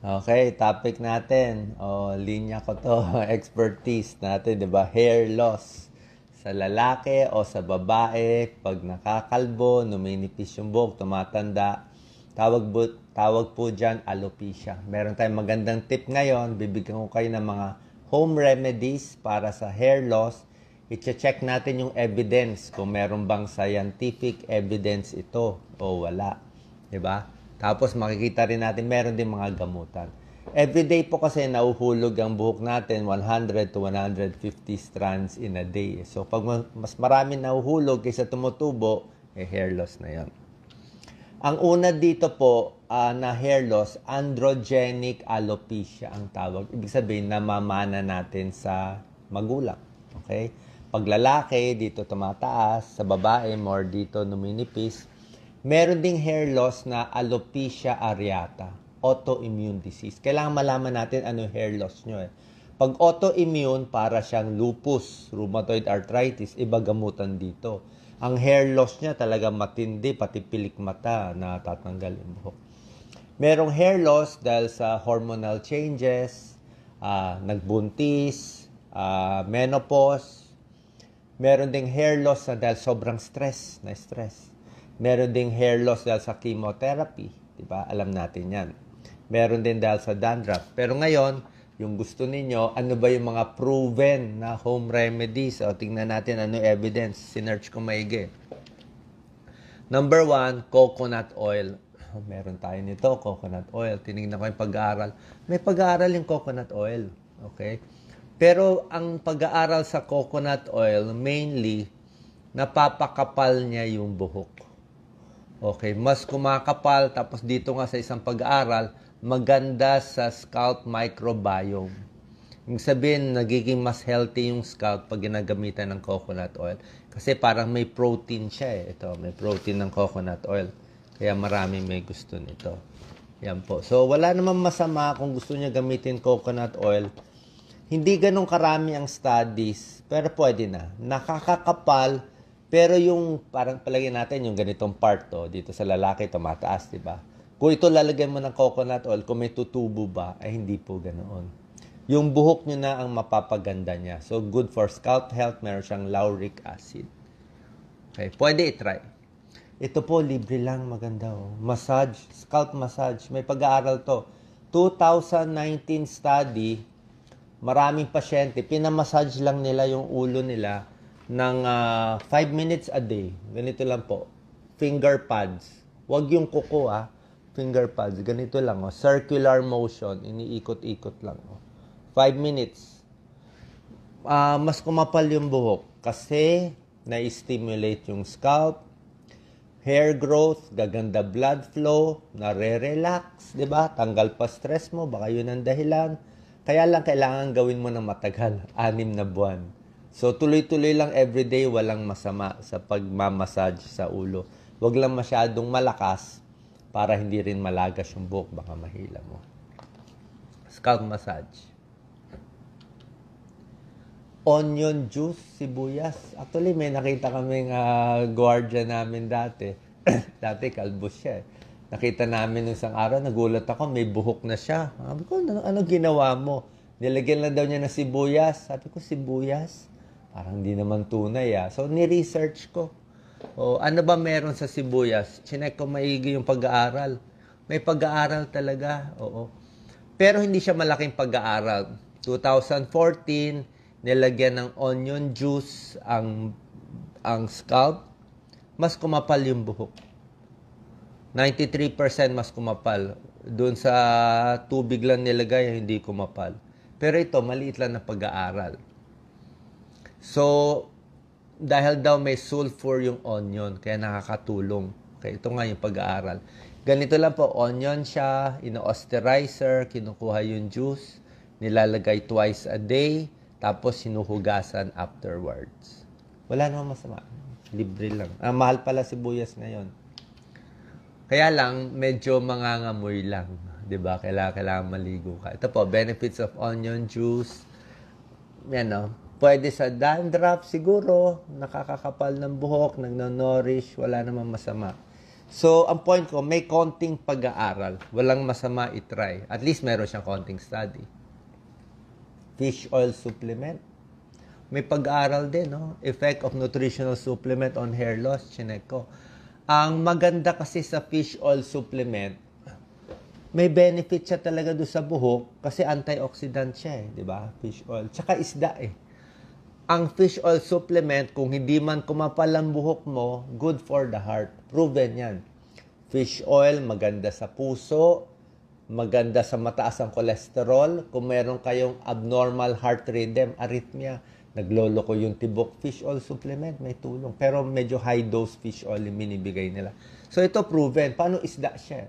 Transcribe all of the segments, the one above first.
Okay, topic natin. O, oh, linya ko to. Expertise natin, di ba? Hair loss. Sa lalaki o sa babae, pag nakakalbo, numinipis yung buhok, tumatanda, tawag, bu- tawag po dyan alopecia. Meron tayong magandang tip ngayon. Bibigyan ko kayo ng mga home remedies para sa hair loss. iche check natin yung evidence kung meron bang scientific evidence ito o wala. Di ba? Tapos makikita rin natin meron din mga gamutan. Everyday po kasi nauhulog ang buhok natin 100 to 150 strands in a day. So pag mas marami nauhulog kaysa tumutubo, eh hair loss na 'yon. Ang una dito po uh, na hair loss, androgenic alopecia ang tawag. Ibig sabihin namamana natin sa magulang. Okay? Pag lalaki, dito tumataas. Sa babae, more dito numinipis Meron ding hair loss na alopecia areata, autoimmune disease. Kailangan malaman natin ano hair loss nyo eh. Pag autoimmune, para siyang lupus, rheumatoid arthritis, iba gamutan dito. Ang hair loss niya talaga matindi, pati pilik mata na tatanggal yung buhok. Merong hair loss dahil sa hormonal changes, uh, nagbuntis, uh, menopause. Meron ding hair loss na dahil sobrang stress, na stress. Meron ding hair loss dahil sa chemotherapy. Di ba? Alam natin yan. Meron din dahil sa dandruff. Pero ngayon, yung gusto ninyo, ano ba yung mga proven na home remedies? O, tingnan natin ano evidence. Sinerch ko maigi. Number one, coconut oil. Oh, meron tayo nito, coconut oil. Tinignan ko yung pag-aaral. May pag-aaral yung coconut oil. Okay? Pero ang pag-aaral sa coconut oil, mainly, napapakapal niya yung buhok. Okay, mas kumakapal tapos dito nga sa isang pag-aaral, maganda sa scalp microbiome. Yung sabihin, nagiging mas healthy yung scalp pag ginagamitan ng coconut oil. Kasi parang may protein siya eh. Ito, may protein ng coconut oil. Kaya marami may gusto nito. Yan po. So, wala naman masama kung gusto niya gamitin coconut oil. Hindi ganun karami ang studies, pero pwede na. Nakakakapal pero yung parang palagay natin yung ganitong part to, oh, dito sa lalaki tumataas, di ba? Kung ito lalagyan mo ng coconut oil, kung may tutubo ba, ay hindi po ganoon. Yung buhok nyo na ang mapapaganda niya. So, good for scalp health. Meron siyang lauric acid. Okay, pwede i-try. Ito po, libre lang. Maganda. Oh. Massage, scalp massage. May pag-aaral to. 2019 study, maraming pasyente, pinamassage lang nila yung ulo nila ng 5 uh, ah, minutes a day. Ganito lang po. Finger pads. Huwag yung kuko ah. Finger pads. Ganito lang oh. Circular motion. Iniikot-ikot lang oh. 5 minutes. Uh, mas kumapal yung buhok kasi na-stimulate yung scalp, hair growth, gaganda blood flow, nare-relax, 'di ba? Tanggal pa stress mo, baka 'yun ang dahilan. Kaya lang kailangan gawin mo ng matagal, anim na buwan. So tuloy-tuloy lang everyday, walang masama sa pagmamassage sa ulo. Huwag lang masyadong malakas para hindi rin malagas yung buhok, baka mahila mo. Scalp massage. Onion juice, sibuyas. Actually, may nakita kaming uh, ah, guardia namin dati. dati, kalbo siya eh. Nakita namin nung isang araw, nagulat ako, may buhok na siya. Sabi ko, ano, ano ginawa mo? Nilagyan lang daw niya ng sibuyas. Sabi ko, sibuyas? parang hindi naman tunay ah. So, ni-research ko. O, ano ba meron sa sibuyas? Chinek ko maigi yung pag-aaral. May pag-aaral talaga, oo. Pero hindi siya malaking pag-aaral. 2014, nilagyan ng onion juice ang ang scalp. Mas kumapal yung buhok. 93% mas kumapal. Doon sa tubig lang nilagay, hindi kumapal. Pero ito, maliit lang na pag-aaral. So, dahil daw may sulfur yung onion, kaya nakakatulong. Okay, ito nga yung pag-aaral. Ganito lang po, onion siya, ino-osterizer, kinukuha yung juice, nilalagay twice a day, tapos sinuhugasan afterwards. Wala namang masama. Libre lang. Ah, mahal pala si Buyas ngayon. Kaya lang, medyo mangangamoy lang. ba diba? Kailangan, kailangan maligo ka. Ito po, benefits of onion juice. Yan o. No? Pwede sa dandruff siguro, nakakakapal ng buhok, nagno-nourish, wala naman masama. So, ang point ko, may konting pag-aaral. Walang masama itry. At least meron siyang konting study. Fish oil supplement. May pag-aaral din, no? Effect of nutritional supplement on hair loss, chinek ko. Ang maganda kasi sa fish oil supplement, may benefit siya talaga do sa buhok kasi antioxidant siya eh, di ba? Fish oil. Tsaka isda eh. Ang fish oil supplement, kung hindi man kumapal ang buhok mo, good for the heart. Proven yan. Fish oil, maganda sa puso, maganda sa mataas ang cholesterol. Kung meron kayong abnormal heart rhythm, arrhythmia, naglolo ko yung tibok fish oil supplement, may tulong. Pero medyo high dose fish oil yung minibigay nila. So ito proven, paano isda siya?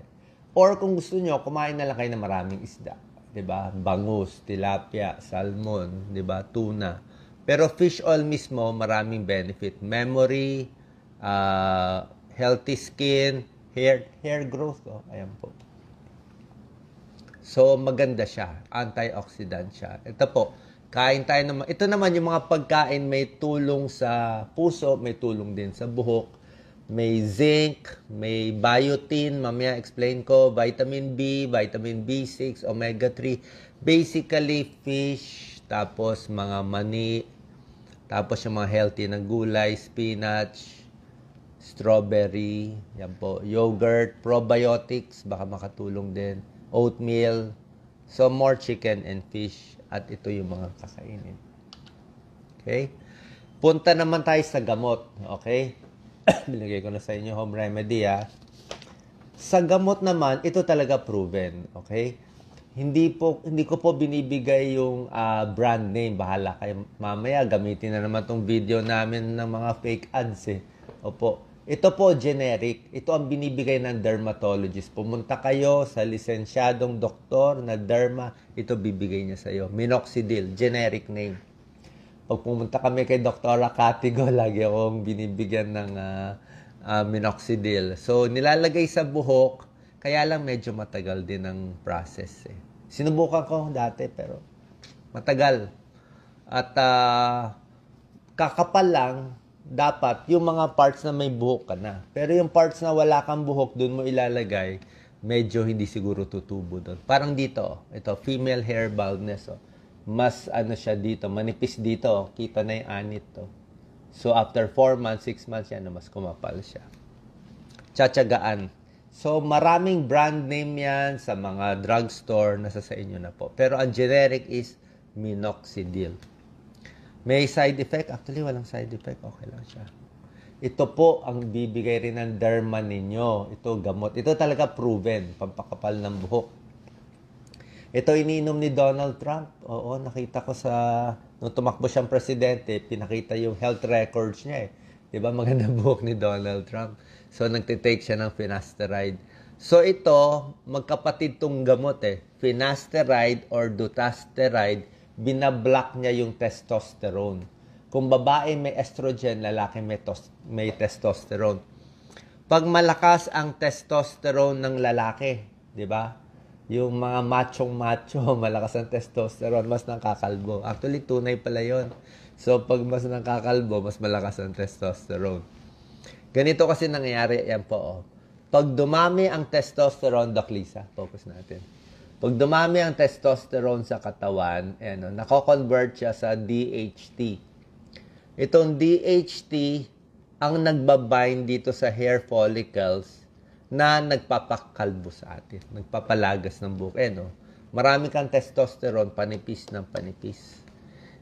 Or kung gusto nyo, kumain na lang kayo ng maraming isda. ba diba? Bangus, tilapia, salmon, ba diba? tuna pero fish oil mismo, maraming benefit. Memory, uh, healthy skin, hair, hair growth. Oh, ayan po. So, maganda siya. Antioxidant siya. Ito po, kain tayo naman. Ito naman yung mga pagkain may tulong sa puso, may tulong din sa buhok. May zinc, may biotin, mamaya explain ko, vitamin B, vitamin B6, omega-3. Basically, fish tapos mga mani, tapos yung mga healthy na gulay, spinach, strawberry, yan po, yogurt, probiotics, baka makatulong din, oatmeal, so more chicken and fish, at ito yung mga kakainin. Okay? Punta naman tayo sa gamot, okay? Binigay ko na sa inyo home remedy, ah. Sa gamot naman, ito talaga proven, okay? hindi po hindi ko po binibigay yung uh, brand name bahala kayo mamaya gamitin na naman tong video namin ng mga fake ads eh opo ito po generic ito ang binibigay ng dermatologist pumunta kayo sa lisensyadong doktor na derma ito bibigay niya sa iyo minoxidil generic name pag pumunta kami kay Dr. Catigo lagi akong binibigyan ng uh, uh, minoxidil so nilalagay sa buhok kaya lang medyo matagal din ang process eh. Sinubukan ko dati pero matagal. At uh, kakapal lang dapat yung mga parts na may buhok ka na. Pero yung parts na wala kang buhok doon mo ilalagay, medyo hindi siguro tutubo doon. Parang dito, oh. ito female hair baldness. Oh. Mas ano siya dito, manipis dito, oh. kita na yung anit to. Oh. So after 4 months, 6 months, yan, oh, mas kumapal siya. Chachagaan. So, maraming brand name yan sa mga drugstore na sa inyo na po. Pero ang generic is minoxidil. May side effect? Actually, walang side effect. Okay lang siya. Ito po ang bibigay rin ng derma ninyo. Ito gamot. Ito talaga proven. Pampakapal ng buhok. Ito iniinom ni Donald Trump. Oo, nakita ko sa... Nung tumakbo siyang presidente, pinakita yung health records niya eh 'Di ba? Maganda buhok ni Donald Trump. So nagte-take siya ng finasteride. So ito, magkapatid tong gamot eh. Finasteride or dutasteride, binablock niya yung testosterone. Kung babae may estrogen, lalaki may, tos- may testosterone. Pag malakas ang testosterone ng lalaki, 'di ba? yung mga machong-macho, malakas ang testosterone, mas nakakalbo. Actually, tunay pala yon. So, pag mas nakakalbo, mas malakas ang testosterone. Ganito kasi nangyayari, yan po, oh. Pag dumami ang testosterone, doc Lisa focus natin. Pag dumami ang testosterone sa katawan, ano oh, nako-convert siya sa DHT. Itong DHT, ang nagbabind dito sa hair follicles na nagpapakalbo sa atin, nagpapalagas ng buhok. Eh, no? Marami kang testosterone, panipis ng panipis.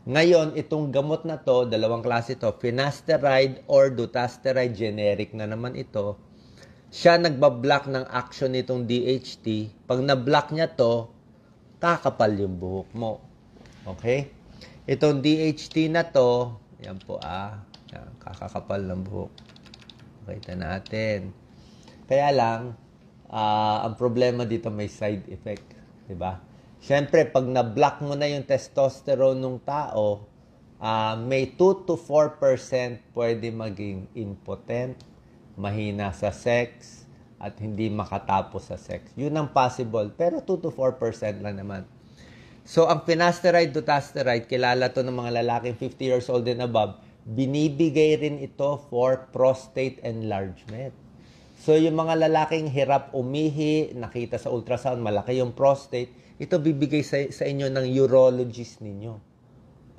Ngayon, itong gamot na to, dalawang klase to, finasteride or dutasteride, generic na naman ito. Siya nagbablock ng action nitong DHT. Pag na-block niya to, kakapal yung buhok mo. Okay? Itong DHT na to, yan po ah, yan, kakakapal ng buhok. Okay, Makita natin. Kaya lang, uh, ang problema dito may side effect. Di ba? Siyempre, pag na-block mo na yung testosterone ng tao, uh, may 2 to 4% pwede maging impotent, mahina sa sex, at hindi makatapos sa sex. Yun ang possible, pero 2 to 4% lang naman. So, ang finasteride, dutasteride, kilala to ng mga lalaking 50 years old and above, binibigay rin ito for prostate enlargement. So yung mga lalaking hirap umihi, nakita sa ultrasound, malaki yung prostate, ito bibigay sa, sa inyo ng urologist ninyo.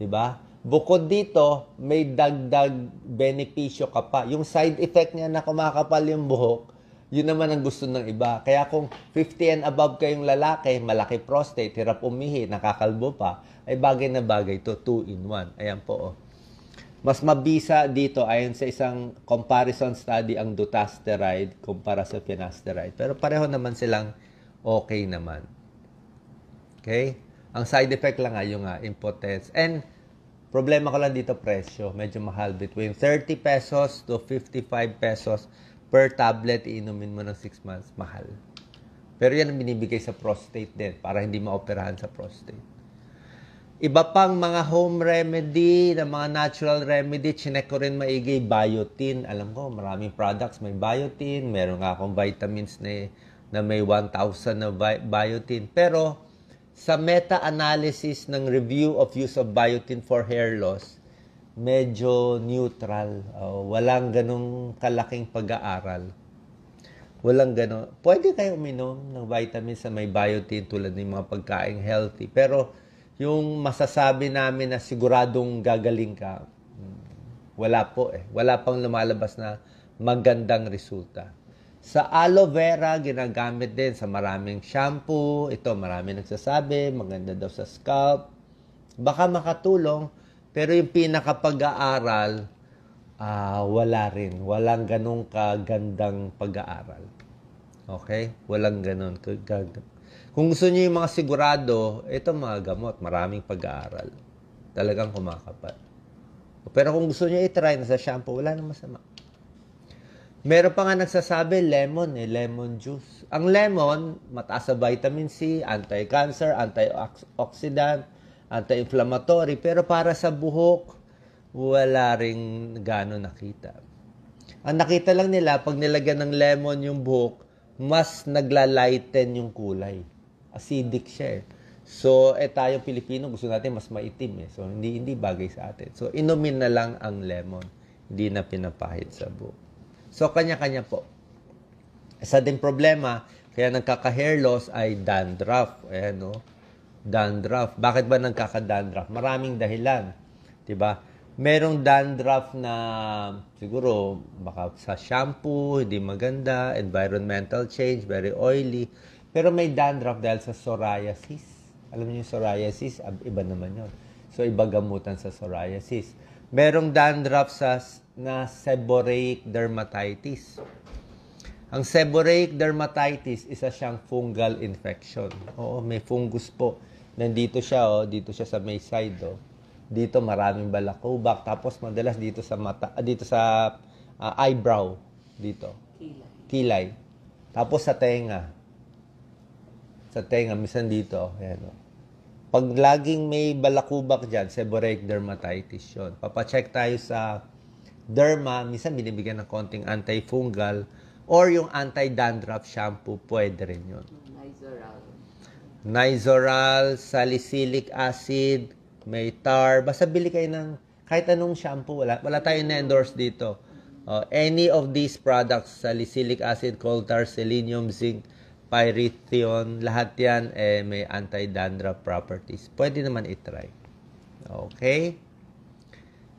'Di ba? Bukod dito, may dagdag benepisyo ka pa. Yung side effect niya na kumakapal yung buhok, yun naman ang gusto ng iba. Kaya kung 50 and above kayong lalaki, malaki prostate, hirap umihi, nakakalbo pa, ay bagay na bagay to, 2 in 1. Ayan po, oh. Mas mabisa dito ayon sa isang comparison study ang dutasteride kumpara sa finasteride. Pero pareho naman silang okay naman. Okay? Ang side effect lang ay yung nga, impotence. And problema ko lang dito presyo. Medyo mahal. Between 30 pesos to 55 pesos per tablet iinumin mo ng 6 months. Mahal. Pero yan ang binibigay sa prostate din para hindi maoperahan sa prostate. Iba pang mga home remedy, na mga natural remedy, chinek ko rin maigi, biotin. Alam ko, maraming products may biotin. Meron nga akong vitamins na, na may 1,000 na biotin. Pero sa meta-analysis ng review of use of biotin for hair loss, medyo neutral. Uh, walang ganong kalaking pag-aaral. Walang ganon. Pwede kayo uminom ng vitamins na may biotin tulad ng mga pagkain healthy. Pero yung masasabi namin na siguradong gagaling ka, hmm, wala po eh. Wala pang lumalabas na magandang resulta. Sa aloe vera, ginagamit din sa maraming shampoo. Ito, marami nagsasabi, maganda daw sa scalp. Baka makatulong, pero yung pinakapag-aaral, uh, wala rin. Walang ganong kagandang pag-aaral. Okay? Walang ganon kagandang kung gusto niyo yung mga sigurado, ito mga gamot, maraming pag-aaral. Talagang kumakapal. Pero kung gusto niyo i-try na sa shampoo, wala nang masama. Meron pa nga nagsasabi, lemon eh, lemon juice. Ang lemon, mataas sa vitamin C, anti-cancer, antioxidant, anti-inflammatory. Pero para sa buhok, wala ring gano'n nakita. Ang nakita lang nila, pag nilagyan ng lemon yung buhok, mas nagla-lighten yung kulay acidic siya eh. So, eh tayo Pilipino, gusto natin mas maitim eh. So, hindi, hindi bagay sa atin. So, inumin na lang ang lemon. Hindi na pinapahit sa buhok. So, kanya-kanya po. Isa din problema, kaya nagkaka-hair loss ay dandruff. Ayan, no? Dandruff. Bakit ba nagkaka-dandruff? Maraming dahilan. ba? Diba? Merong dandruff na siguro baka sa shampoo, hindi maganda, environmental change, very oily. Pero may dandruff dahil sa psoriasis. Alam niyo yung psoriasis, iba naman yon. So, iba gamutan sa psoriasis. Merong dandruff sa, na seborrheic dermatitis. Ang seborrheic dermatitis, isa siyang fungal infection. Oo, may fungus po. Nandito siya, oh, dito siya sa may side. Oh. Dito maraming balakubak. Tapos madalas dito sa mata, ah, dito sa uh, eyebrow. Dito. Kilay. Kilay. Tapos sa tenga sa tenga, misan dito, ayan oh. Pag laging may balakubak dyan, seborrheic dermatitis yun. Papacheck tayo sa derma, minsan binibigyan ng konting antifungal or yung anti-dandruff shampoo, pwede rin yun. Nizoral. Nizoral, salicylic acid, may tar. Basta bili kayo ng kahit anong shampoo. Wala, wala tayong na-endorse dito. Uh, any of these products, salicylic acid, coal tar, selenium, zinc, pyrithion, lahat yan eh, may anti-dandruff properties. Pwede naman itry. Okay?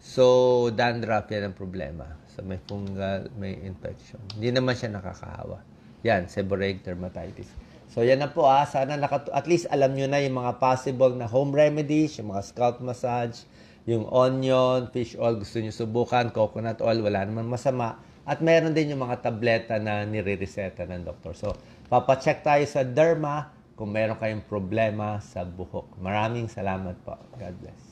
So, dandruff yan ang problema. So, may fungal, may infection. Hindi naman siya nakakahawa. Yan, seborrheic dermatitis. So, yan na po ah. Sana naka, at least alam nyo na yung mga possible na home remedies, yung mga scalp massage, yung onion, fish oil, gusto nyo subukan, coconut oil, wala naman masama. At meron din yung mga tableta na nire ng doktor. So, Papacheck tayo sa derma kung meron kayong problema sa buhok. Maraming salamat po. God bless.